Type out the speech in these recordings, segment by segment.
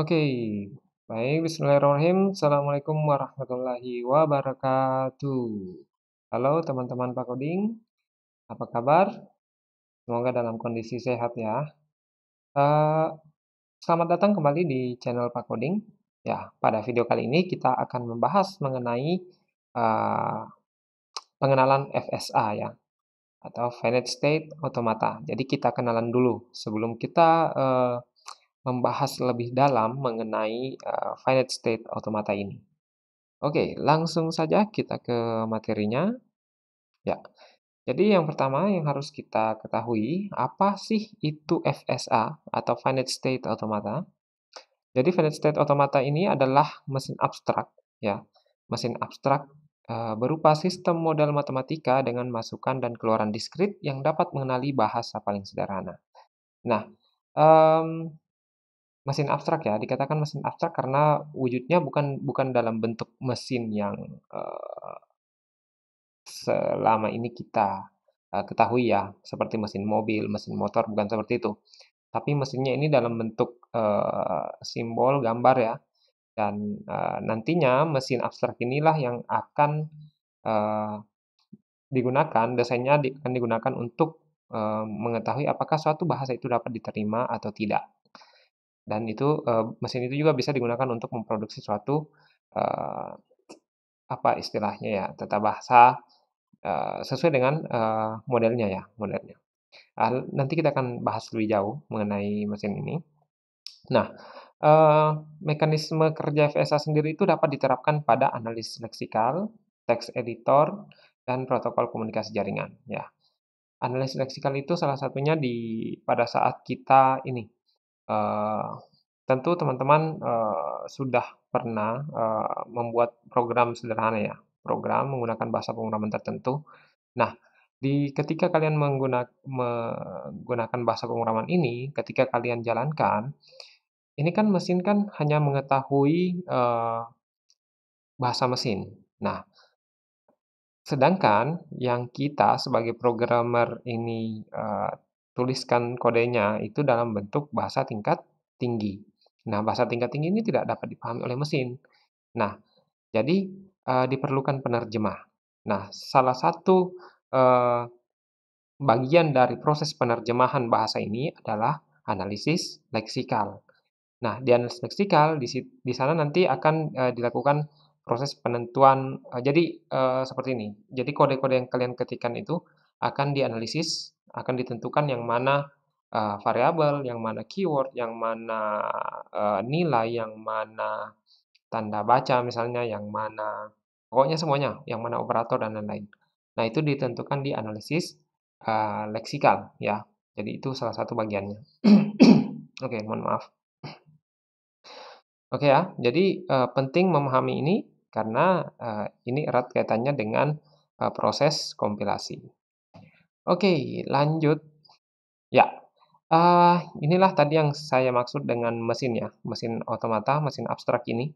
Oke, baik. Bismillahirrahmanirrahim. Assalamualaikum warahmatullahi wabarakatuh. Halo teman-teman Pak Koding, apa kabar? Semoga dalam kondisi sehat ya. Uh, selamat datang kembali di channel Pak Koding. Ya, pada video kali ini kita akan membahas mengenai uh, pengenalan FSA ya, atau Finite State Automata. Jadi kita kenalan dulu sebelum kita uh, membahas lebih dalam mengenai uh, finite state automata ini. Oke, langsung saja kita ke materinya. Ya. Jadi yang pertama yang harus kita ketahui, apa sih itu FSA atau finite state automata? Jadi finite state automata ini adalah mesin abstrak, ya. Mesin abstrak eh, berupa sistem model matematika dengan masukan dan keluaran diskrit yang dapat mengenali bahasa paling sederhana. Nah, um, mesin abstrak ya dikatakan mesin abstrak karena wujudnya bukan bukan dalam bentuk mesin yang uh, selama ini kita uh, ketahui ya seperti mesin mobil mesin motor bukan seperti itu tapi mesinnya ini dalam bentuk uh, simbol gambar ya dan uh, nantinya mesin abstrak inilah yang akan uh, digunakan desainnya akan digunakan untuk mengetahui apakah suatu bahasa itu dapat diterima atau tidak. Dan itu uh, mesin itu juga bisa digunakan untuk memproduksi suatu uh, apa istilahnya ya, tata bahasa uh, sesuai dengan uh, modelnya ya, modelnya. Uh, nanti kita akan bahas lebih jauh mengenai mesin ini. Nah, uh, mekanisme kerja FSA sendiri itu dapat diterapkan pada analis leksikal, teks editor, dan protokol komunikasi jaringan. Ya, analis leksikal itu salah satunya di pada saat kita ini Eh, tentu teman-teman uh, sudah pernah uh, membuat program sederhana ya, program menggunakan bahasa pemrograman tertentu. Nah, di ketika kalian menggunakan menggunakan bahasa pemrograman ini, ketika kalian jalankan, ini kan mesin kan hanya mengetahui uh, bahasa mesin. Nah, sedangkan yang kita sebagai programmer ini uh, tuliskan kodenya itu dalam bentuk bahasa tingkat tinggi. Nah, bahasa tingkat tinggi ini tidak dapat dipahami oleh mesin. Nah, jadi uh, diperlukan penerjemah. Nah, salah satu uh, bagian dari proses penerjemahan bahasa ini adalah analisis leksikal. Nah, di analisis leksikal di, di sana nanti akan uh, dilakukan proses penentuan. Uh, jadi uh, seperti ini. Jadi kode-kode yang kalian ketikkan itu akan dianalisis akan ditentukan yang mana uh, variabel, yang mana keyword, yang mana uh, nilai, yang mana tanda baca misalnya, yang mana pokoknya semuanya, yang mana operator dan lain-lain. Nah, itu ditentukan di analisis uh, leksikal ya. Jadi itu salah satu bagiannya. Oke, okay, mohon maaf. Oke okay, ya, jadi uh, penting memahami ini karena uh, ini erat kaitannya dengan uh, proses kompilasi. Oke, lanjut. Ya, uh, inilah tadi yang saya maksud dengan mesin ya, mesin otomata, mesin abstrak ini.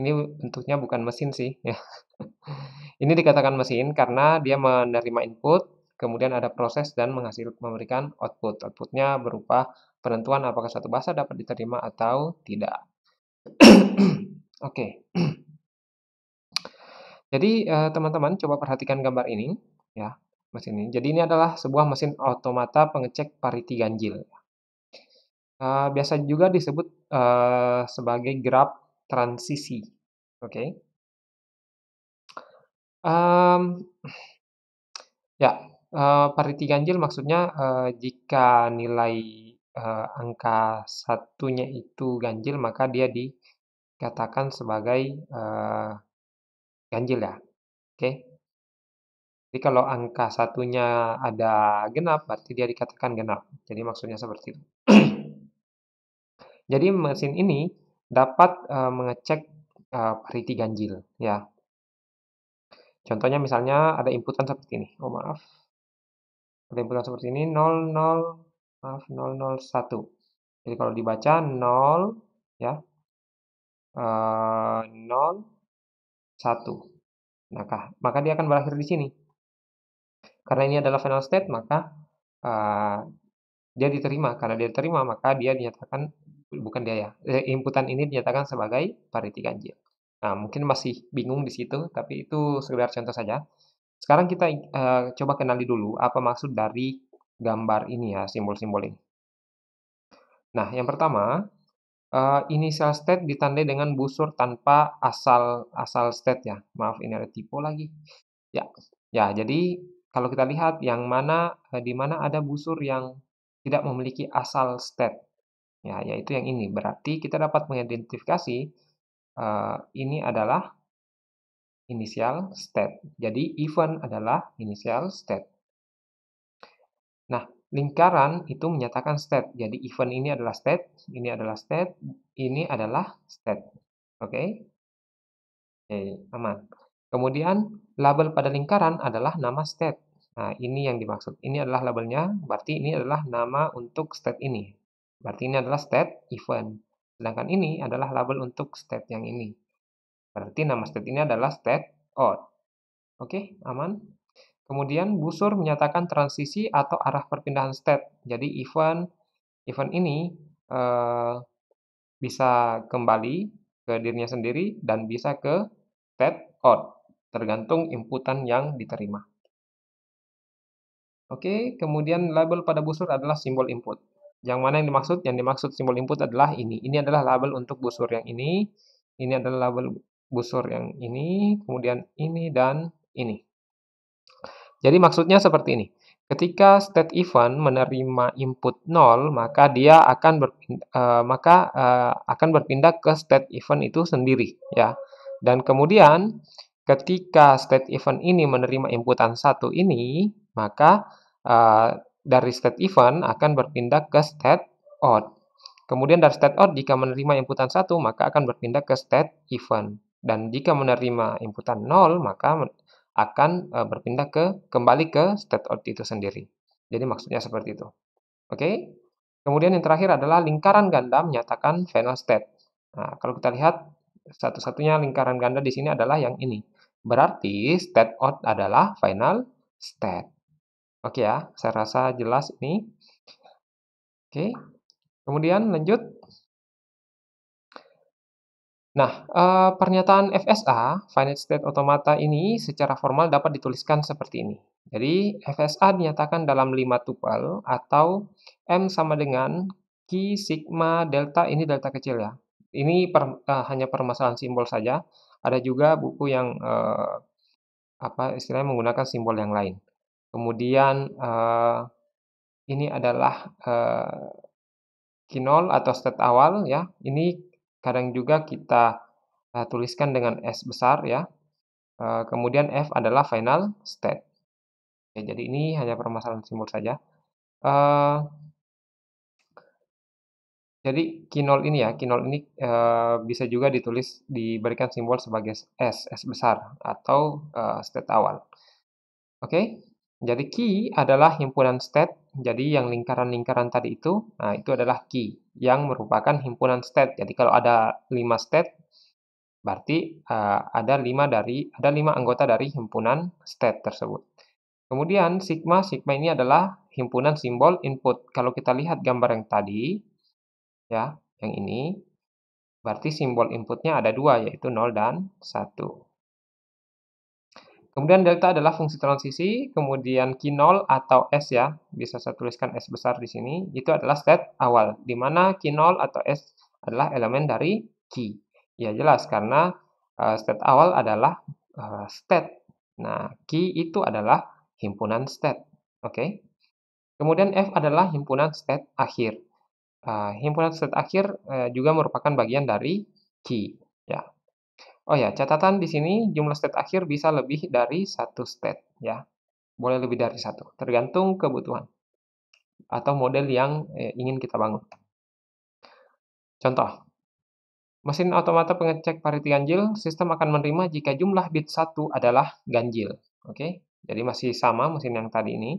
Ini bentuknya bukan mesin sih. Ya. ini dikatakan mesin karena dia menerima input, kemudian ada proses dan menghasil memberikan output. Outputnya berupa penentuan apakah satu bahasa dapat diterima atau tidak. Oke. Jadi eh, teman-teman coba perhatikan gambar ini ya mesin ini. Jadi ini adalah sebuah mesin otomata pengecek pariti ganjil. Uh, biasa juga disebut uh, sebagai grab transisi. Oke. Okay. Um, ya, uh, parity ganjil maksudnya uh, jika nilai uh, angka satunya itu ganjil maka dia dikatakan sebagai uh, ganjil ya. Oke. Okay. Jadi kalau angka satunya ada genap, berarti dia dikatakan genap. Jadi maksudnya seperti itu. Jadi mesin ini dapat uh, mengecek uh, eh, parity ganjil, ya. Contohnya misalnya ada inputan seperti ini. Oh maaf. Ada inputan seperti ini 00 maaf 001. Jadi kalau dibaca 0 ya. Uh, 0 1. Nah, maka dia akan berakhir di sini. Karena ini adalah final state, maka uh, dia diterima. Karena dia diterima, maka dia dinyatakan, bukan dia ya, eh, inputan ini dinyatakan sebagai parity ganjil. Nah, mungkin masih bingung di situ, tapi itu sekedar contoh saja. Sekarang kita uh, coba kenali dulu apa maksud dari gambar ini ya, simbol-simbol ini. Nah, yang pertama, uh, initial state ditandai dengan busur tanpa asal asal state ya. Maaf ini ada typo lagi. Ya. Ya, jadi kalau kita lihat yang mana eh, di mana ada busur yang tidak memiliki asal state ya yaitu yang ini berarti kita dapat mengidentifikasi uh, ini adalah inisial state jadi event adalah inisial state nah lingkaran itu menyatakan state jadi event ini adalah state ini adalah state ini adalah state oke okay? okay, aman kemudian label pada lingkaran adalah nama state Nah, ini yang dimaksud. Ini adalah labelnya, berarti ini adalah nama untuk state ini. Berarti ini adalah state event. Sedangkan ini adalah label untuk state yang ini. Berarti nama state ini adalah state out. Oke, aman. Kemudian busur menyatakan transisi atau arah perpindahan state. Jadi event event ini eh, bisa kembali ke dirinya sendiri dan bisa ke state out tergantung inputan yang diterima. Oke, kemudian label pada busur adalah simbol input. Yang mana yang dimaksud? Yang dimaksud simbol input adalah ini. Ini adalah label untuk busur yang ini. Ini adalah label busur yang ini. Kemudian ini dan ini. Jadi maksudnya seperti ini. Ketika state event menerima input 0, maka dia akan berpindah, uh, maka uh, akan berpindah ke state event itu sendiri, ya. Dan kemudian Ketika state event ini menerima inputan satu ini, maka uh, dari state event akan berpindah ke state out. Kemudian dari state out jika menerima inputan satu maka akan berpindah ke state event dan jika menerima inputan 0 maka akan uh, berpindah ke kembali ke state out itu sendiri. Jadi maksudnya seperti itu. Oke. Okay? Kemudian yang terakhir adalah lingkaran ganda menyatakan final state. Nah, kalau kita lihat satu-satunya lingkaran ganda di sini adalah yang ini. Berarti state out adalah final state. Oke ya, saya rasa jelas ini. Oke, kemudian lanjut. Nah, eh, pernyataan FSA, finite state automata ini secara formal dapat dituliskan seperti ini. Jadi, FSA dinyatakan dalam 5 tupel atau M sama dengan Q sigma delta, ini delta kecil ya. Ini per, uh, hanya permasalahan simbol saja ada juga buku yang uh, apa istilahnya menggunakan simbol yang lain. Kemudian uh, ini adalah uh, kinol atau state awal ya. Ini kadang juga kita uh, tuliskan dengan S besar ya. uh, kemudian F adalah final state. Ya, jadi ini hanya permasalahan simbol saja. uh, jadi kinol ini ya, kinol ini e, bisa juga ditulis diberikan simbol sebagai S, S besar atau e, state awal. Oke, okay? jadi key adalah himpunan state. Jadi yang lingkaran-lingkaran tadi itu, nah itu adalah key yang merupakan himpunan state. Jadi kalau ada 5 state, berarti e, ada 5 dari ada 5 anggota dari himpunan state tersebut. Kemudian sigma, sigma ini adalah himpunan simbol input. Kalau kita lihat gambar yang tadi, ya yang ini berarti simbol inputnya ada dua yaitu 0 dan 1 kemudian delta adalah fungsi transisi kemudian Q0 atau S ya bisa saya tuliskan S besar di sini itu adalah state awal di mana Q0 atau S adalah elemen dari Q ya jelas karena uh, state awal adalah uh, state nah Q itu adalah himpunan state oke okay? kemudian F adalah himpunan state akhir Uh, ah, himpunan set akhir uh, juga merupakan bagian dari key. Ya. Oh ya, catatan di sini jumlah state akhir bisa lebih dari satu state ya. Boleh lebih dari satu, tergantung kebutuhan atau model yang eh, ingin kita bangun. Contoh, mesin otomata pengecek parity ganjil, sistem akan menerima jika jumlah bit satu adalah ganjil. Oke, jadi masih sama mesin yang tadi ini.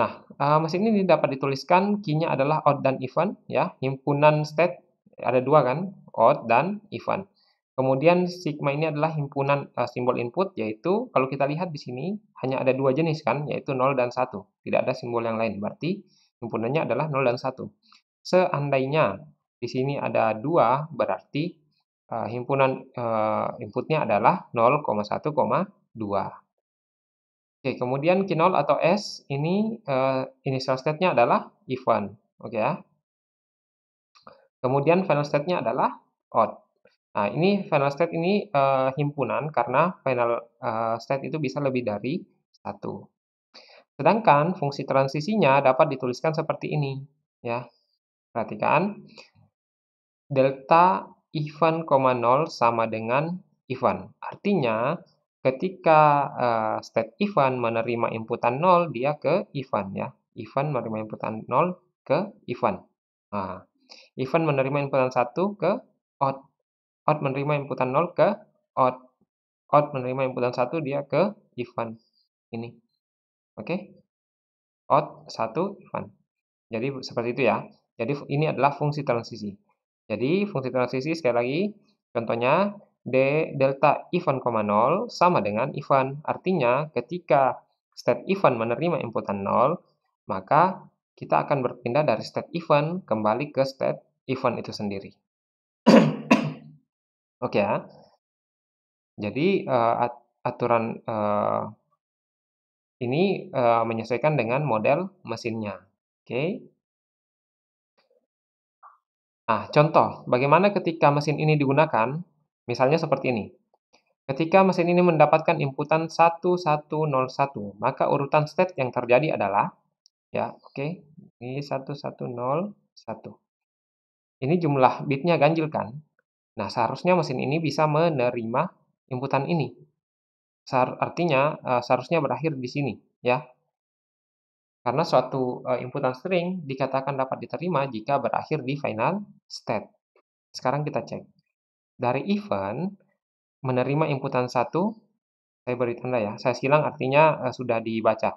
Nah, uh, mesin ini dapat dituliskan key-nya adalah odd dan even, ya. Himpunan state ada dua kan, odd dan even. Kemudian sigma ini adalah himpunan uh, simbol input, yaitu kalau kita lihat di sini hanya ada dua jenis kan, yaitu 0 dan 1. Tidak ada simbol yang lain, berarti himpunannya adalah 0 dan 1. Seandainya di sini ada dua, berarti uh, himpunan uh, inputnya adalah 0,1,2. Oke, kemudian k0 atau S ini uh, initial state-nya adalah even, Oke okay, ya. Kemudian final state-nya adalah odd. Nah, ini final state ini uh, himpunan karena final uh, state itu bisa lebih dari satu. Sedangkan fungsi transisinya dapat dituliskan seperti ini, ya. Perhatikan delta event, 0 sama dengan event. Artinya Ketika uh, state Ivan menerima inputan 0, dia ke Ivan ya. Ivan menerima inputan 0 ke Ivan. Nah, Ivan menerima inputan 1 ke out. Out menerima inputan 0 ke out. Out menerima inputan 1 dia ke Ivan. Ini. Oke. Okay? Out 1 Ivan. Jadi seperti itu ya. Jadi ini adalah fungsi transisi. Jadi fungsi transisi sekali lagi contohnya D delta event, 0 sama dengan event. Artinya, ketika state event menerima inputan 0, maka kita akan berpindah dari state event kembali ke state event itu sendiri. Oke okay, ya. Jadi, uh, aturan uh, ini uh, menyesuaikan dengan model mesinnya. Oke. Okay. Nah, contoh, bagaimana ketika mesin ini digunakan Misalnya seperti ini. Ketika mesin ini mendapatkan inputan 1101, maka urutan state yang terjadi adalah ya, oke. Okay, ini 1101. Ini jumlah bitnya ganjil kan? Nah, seharusnya mesin ini bisa menerima inputan ini. Artinya eh, seharusnya berakhir di sini, ya. Karena suatu eh, inputan string dikatakan dapat diterima jika berakhir di final state. Sekarang kita cek dari event menerima inputan satu saya beri tanda ya saya silang artinya uh, sudah dibaca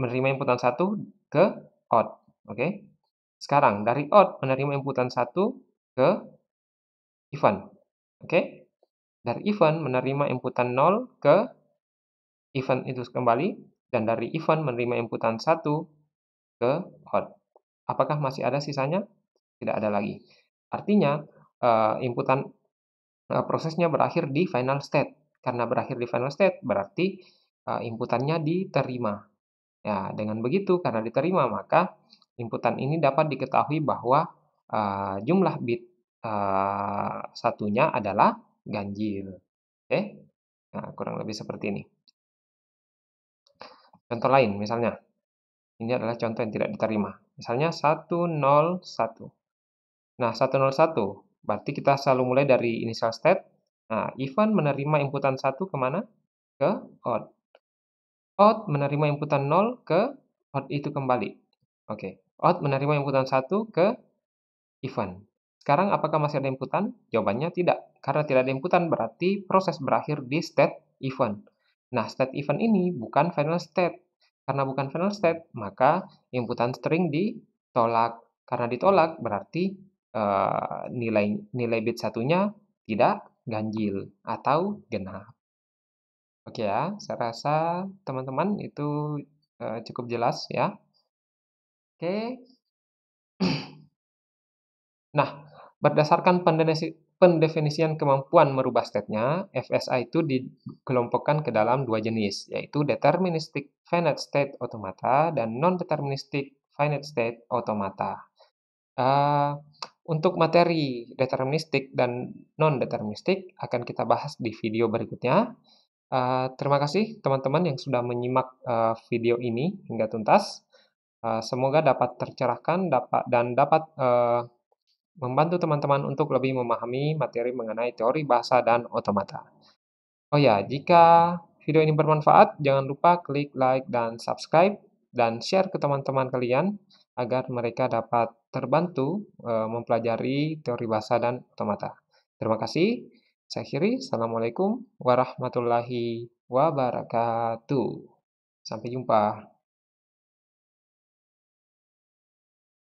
menerima inputan satu ke out oke okay? sekarang dari out menerima inputan satu ke event oke okay? dari event menerima inputan nol ke event itu kembali dan dari event menerima inputan satu ke out apakah masih ada sisanya tidak ada lagi artinya uh, inputan Nah, prosesnya berakhir di final state. Karena berakhir di final state, berarti uh, inputannya diterima. Ya, dengan begitu, karena diterima, maka inputan ini dapat diketahui bahwa uh, jumlah bit uh, satunya adalah ganjil. Oke, okay? nah, kurang lebih seperti ini. Contoh lain, misalnya, ini adalah contoh yang tidak diterima. Misalnya 101. Nah, 101 Berarti kita selalu mulai dari initial state. Nah, event menerima inputan 1 kemana? Ke out. Out menerima inputan 0 ke out itu kembali. Oke, okay. out menerima inputan 1 ke event. Sekarang apakah masih ada inputan? Jawabannya tidak. Karena tidak ada inputan berarti proses berakhir di state event. Nah, state event ini bukan final state. Karena bukan final state, maka inputan string ditolak. Karena ditolak berarti Eh, nilai nilai bit satunya tidak ganjil atau genap. Oke ya, saya rasa teman-teman itu uh, cukup jelas ya. Oke. nah, berdasarkan pendefinisi, pendefinisian kemampuan merubah state-nya, FSA itu dikelompokkan ke dalam dua jenis, yaitu deterministic finite state automata dan non-deterministic finite state automata. Uh, untuk materi deterministik dan non-deterministik akan kita bahas di video berikutnya. Uh, terima kasih teman-teman yang sudah menyimak uh, video ini hingga tuntas. Uh, semoga dapat tercerahkan dapat dan dapat uh, membantu teman-teman untuk lebih memahami materi mengenai teori bahasa dan otomata. Oh ya, jika video ini bermanfaat, jangan lupa klik like dan subscribe dan share ke teman-teman kalian agar mereka dapat terbantu e, mempelajari teori bahasa dan otomata. Terima kasih. Saya akhiri. Assalamualaikum warahmatullahi wabarakatuh. Sampai jumpa.